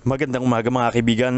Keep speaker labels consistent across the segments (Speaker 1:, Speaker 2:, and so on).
Speaker 1: Magandang umaga mga kaibigan.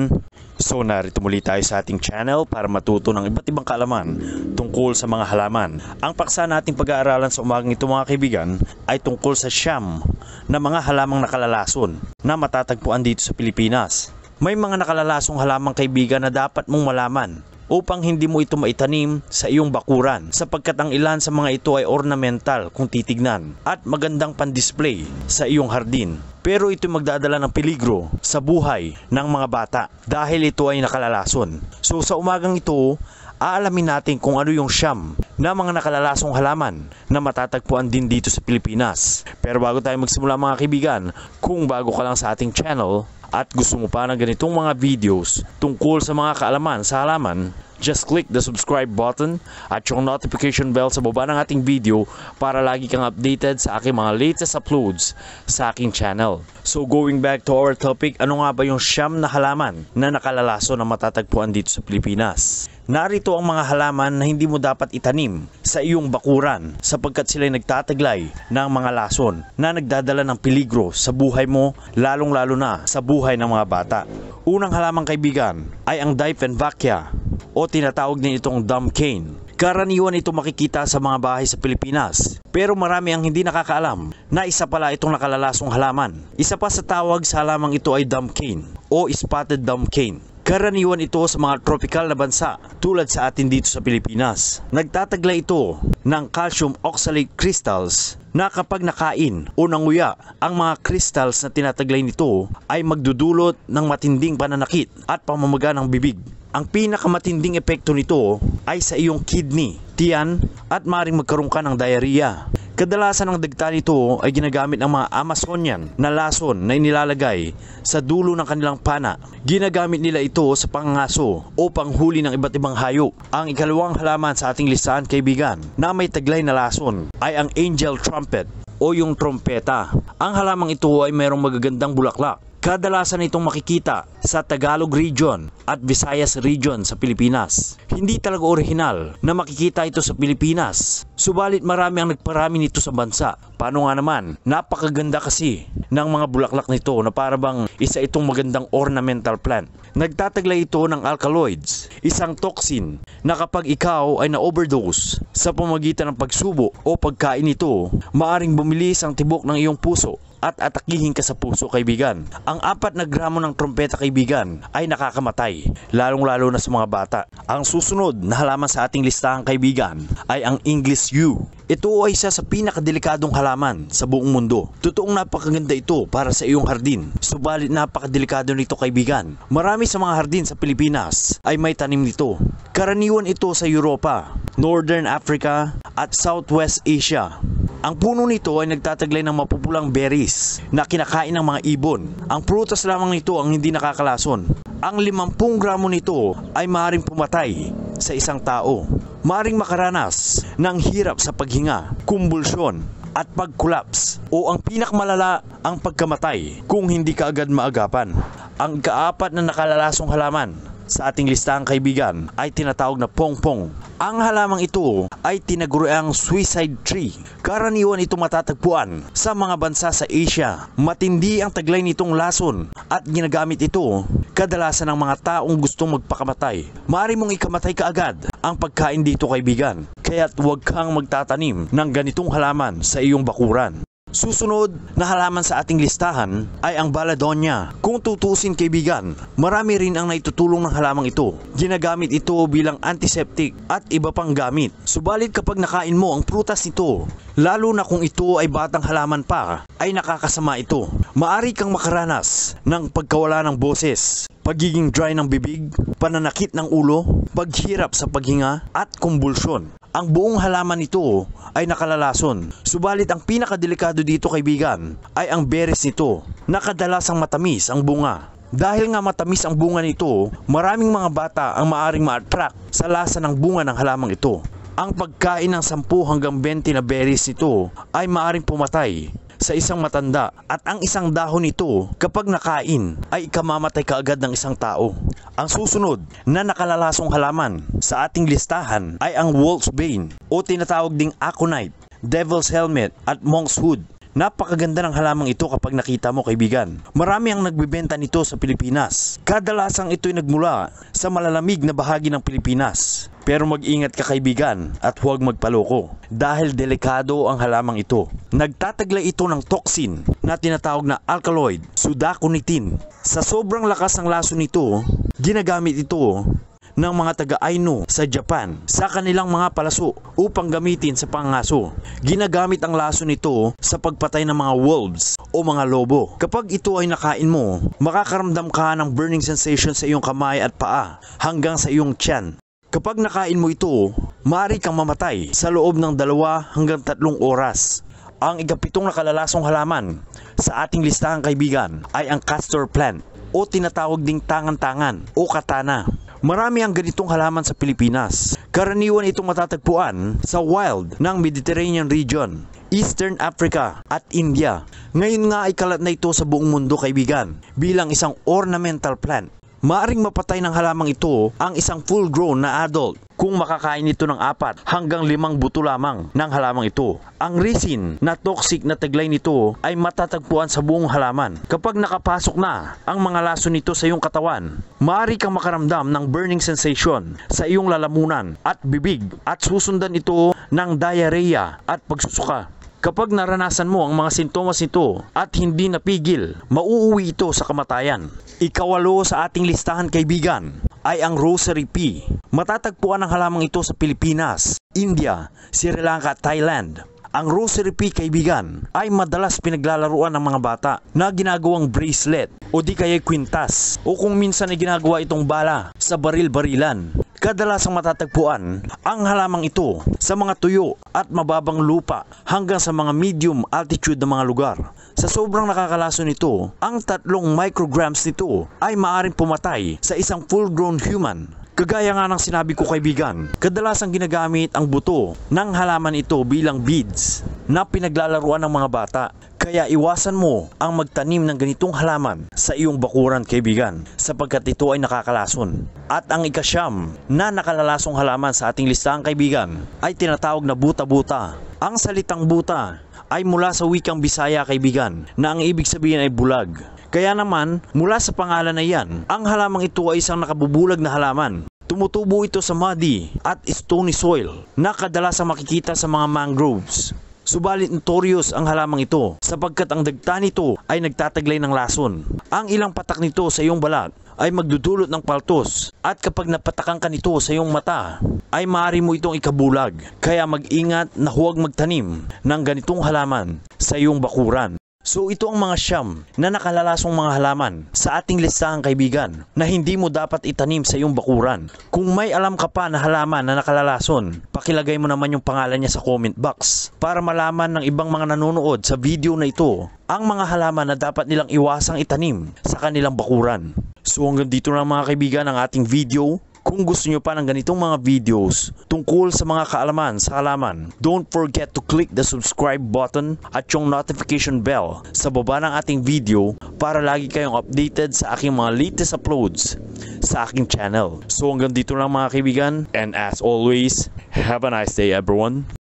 Speaker 1: So narito muli tayo sa ating channel para matuto ng iba't ibang kaalaman tungkol sa mga halaman. Ang paksa nating pag-aaralan sa umagang ito mga kaibigan ay tungkol sa siyam na mga halamang nakalalason na matatagpuan dito sa Pilipinas. May mga nakalalasong halamang kaibigan na dapat mong malaman upang hindi mo ito maitanim sa iyong bakuran sapagkat ang ilan sa mga ito ay ornamental kung titignan at magandang pan-display sa iyong hardin pero ito magdadala ng peligro sa buhay ng mga bata dahil ito ay nakalalason. So sa umagang ito, aalamin natin kung ano yung siyam na mga nakalalasong halaman na matatagpuan din dito sa Pilipinas. Pero bago tayo magsimula mga kaibigan, kung bago ka lang sa ating channel at gusto mo pa ng ganitong mga videos tungkol sa mga kaalaman sa halaman, just click the subscribe button at yung notification bell sa baba ng ating video para lagi kang updated sa aking mga latest uploads sa aking channel. So going back to our topic, ano nga ba yung siyam na halaman na nakalalaso na matatagpuan dito sa Pilipinas? Narito ang mga halaman na hindi mo dapat itanim sa iyong bakuran sapagkat sila'y nagtataglay ng mga lason na nagdadala ng peligro sa buhay mo lalong-lalo na sa buhay ng mga bata. Unang halamang kaibigan ay ang Dieffenbachia o tinatawag din itong dumb cane. Karaniwan ito makikita sa mga bahay sa Pilipinas. Pero marami ang hindi nakakaalam na isa pala itong nakalalasong halaman. Isa pa sa tawag sa halamang ito ay dumb cane o spotted dumb cane Karaniwan ito sa mga tropical na bansa tulad sa atin dito sa Pilipinas. Nagtataglay ito ng calcium oxalate crystals na kapag nakain o nanguya, ang mga crystals na tinataglay nito ay magdudulot ng matinding pananakit at pamamaga ng bibig. Ang pinakamatinding epekto nito ay sa iyong kidney, tiyan at maring magkaroon ka ng diarrhea. Kadalasan ang dagta nito ay ginagamit ng mga Amazonian na lason na inilalagay sa dulo ng kanilang pana. Ginagamit nila ito sa pangaso o panghuli ng iba't ibang hayop. Ang ikalawang halaman sa ating listahan kaibigan na may taglay na lason ay ang angel trumpet o yung trompeta. Ang halamang ito ay mayroong magagandang bulaklak Kadalasan itong makikita sa Tagalog region at Visayas region sa Pilipinas. Hindi talaga orihinal na makikita ito sa Pilipinas. Subalit marami ang nagparami nito sa bansa. Paano nga naman? Napakaganda kasi ng mga bulaklak nito na parabang isa itong magandang ornamental plant. Nagtataglay ito ng alkaloids, isang toxin na kapag ikaw ay na-overdose sa pamagitan ng pagsubo o pagkain nito, maaring bumilis ang tibok ng iyong puso at atakihin ka sa puso kaibigan. Ang apat na gramo ng trompeta kaibigan ay nakakamatay, lalong-lalo na sa mga bata. Ang susunod na halaman sa ating listahan kaibigan ay ang English yew. Ito ay isa sa pinakadelikadong halaman sa buong mundo. Totoong napakaganda ito para sa iyong hardin. Subalit napakadelikado nito kaibigan. Marami sa mga hardin sa Pilipinas ay may tanim nito. Karaniwan ito sa Europa, Northern Africa at Southwest Asia. Ang puno nito ay nagtataglay ng mapupulang berries na kinakain ng mga ibon. Ang prutas lamang nito ang hindi nakakalason. Ang 50 gramo nito ay maaaring pumatay sa isang tao. Maring makaranas ng hirap sa paghinga, kumbulsyon, at pag-collapse o ang pinakmalala ang pagkamatay kung hindi ka agad maagapan. Ang kaapat na nakalalasong halaman sa ating listahan kaibigan ay tinatawag na pongpong. Ang halamang ito ay tinaguriang suicide tree. Karaniwan ito matatagpuan sa mga bansa sa Asia. Matindi ang taglay nitong lason at ginagamit ito kadalasan ng mga taong gustong magpakamatay. Maari mong ikamatay kaagad ang pagkain dito kaibigan. Kaya't huwag kang magtatanim ng ganitong halaman sa iyong bakuran. Susunod na halaman sa ating listahan ay ang Baladonia. Kung tutusin kaibigan, marami rin ang naitutulong ng halamang ito. Ginagamit ito bilang antiseptic at iba pang gamit. Subalit kapag nakain mo ang prutas nito, lalo na kung ito ay batang halaman pa, ay nakakasama ito. Maari kang makaranas ng pagkawala ng boses, pagiging dry ng bibig, pananakit ng ulo, paghirap sa paghinga at kumbulsyon. Ang buong halaman nito ay nakalalason. Subalit ang pinakadelikado dito kaibigan ay ang beres nito na kadalasang matamis ang bunga. Dahil nga matamis ang bunga nito, maraming mga bata ang maaring ma-attract sa lasa ng bunga ng halamang ito. Ang pagkain ng 10 hanggang 20 na berries nito ay maaring pumatay sa isang matanda at ang isang dahon nito kapag nakain ay ikamamatay kaagad ng isang tao. Ang susunod na nakalalasong halaman sa ating listahan ay ang Wolfsbane o tinatawag ding Aconite, Devil's Helmet at Monk's Hood. Napakaganda ng halamang ito kapag nakita mo kaibigan. Marami ang nagbebenta nito sa Pilipinas. Kadalasang ito'y nagmula sa malalamig na bahagi ng Pilipinas pero mag-ingat ka kaibigan at huwag magpaloko dahil delikado ang halamang ito. Nagtataglay ito ng toxin na tinatawag na alkaloid, sudaconitin. Sa sobrang lakas ng laso nito, ginagamit ito ng mga taga-Aino sa Japan sa kanilang mga palaso upang gamitin sa pangaso. Ginagamit ang laso nito sa pagpatay ng mga wolves o mga lobo. Kapag ito ay nakain mo, makakaramdam ka ng burning sensation sa iyong kamay at paa hanggang sa iyong tiyan. Kapag nakain mo ito, maaari kang mamatay sa loob ng dalawa hanggang tatlong oras. Ang ikapitong nakalalasong halaman sa ating listahan kaibigan ay ang castor plant o tinatawag ding tangan-tangan o katana. Marami ang ganitong halaman sa Pilipinas. Karaniwan itong matatagpuan sa wild ng Mediterranean region, Eastern Africa at India. Ngayon nga ay kalat na ito sa buong mundo kaibigan bilang isang ornamental plant maaring mapatay ng halamang ito ang isang full-grown na adult kung makakain ito ng apat hanggang limang buto lamang ng halamang ito. Ang resin na toxic na taglay nito ay matatagpuan sa buong halaman. Kapag nakapasok na ang mga laso nito sa iyong katawan, maaari kang makaramdam ng burning sensation sa iyong lalamunan at bibig at susundan ito ng diarrhea at pagsusuka. Kapag naranasan mo ang mga sintomas nito at hindi napigil, mauuwi ito sa kamatayan. Ikawalo sa ating listahan kaibigan ay ang rosary pea. Matatagpuan ang halamang ito sa Pilipinas, India, Sri Lanka at Thailand. Ang rosary pea kaibigan ay madalas pinaglalaruan ng mga bata na ginagawang bracelet o di kaya kwintas o kung minsan ay ginagawa itong bala sa baril-barilan Kadalasang matatagpuan ang halamang ito sa mga tuyo at mababang lupa hanggang sa mga medium altitude na mga lugar. Sa sobrang nakakalaso nito, ang tatlong micrograms nito ay maaaring pumatay sa isang full-grown human. Kagaya nga ng sinabi ko kaibigan, kadalasang ginagamit ang buto ng halaman ito bilang beads na pinaglalaruan ng mga bata. Kaya iwasan mo ang magtanim ng ganitong halaman sa iyong bakuran kaibigan sapagkat ito ay nakakalason. At ang ikasyam na nakalalasong halaman sa ating listahan kaibigan ay tinatawag na buta-buta. Ang salitang buta ay mula sa wikang Bisaya kaibigan na ang ibig sabihin ay bulag. Kaya naman mula sa pangalan na yan, ang halamang ito ay isang nakabubulag na halaman Tumutubo ito sa muddy at stony soil na kadalasang makikita sa mga mangroves. Subalit notorious ang halamang ito sapagkat ang dagta nito ay nagtataglay ng lason. Ang ilang patak nito sa iyong balat ay magdudulot ng paltos at kapag napatakan ka nito sa iyong mata ay maaari mo itong ikabulag. Kaya mag-ingat na huwag magtanim ng ganitong halaman sa iyong bakuran. So ito ang mga siyam na nakalalasong mga halaman sa ating listahan kaibigan na hindi mo dapat itanim sa iyong bakuran. Kung may alam ka pa na halaman na nakalalason, pakilagay mo naman yung pangalan niya sa comment box para malaman ng ibang mga nanonood sa video na ito ang mga halaman na dapat nilang iwasang itanim sa kanilang bakuran. So hanggang dito na mga kaibigan ang ating video. Kung gusto nyo pa ng ganitong mga videos tungkol sa mga kaalaman sa halaman, don't forget to click the subscribe button at yung notification bell sa baba ng ating video para lagi kayong updated sa aking mga latest uploads sa aking channel. So hanggang dito lang mga kaibigan and as always, have a nice day everyone!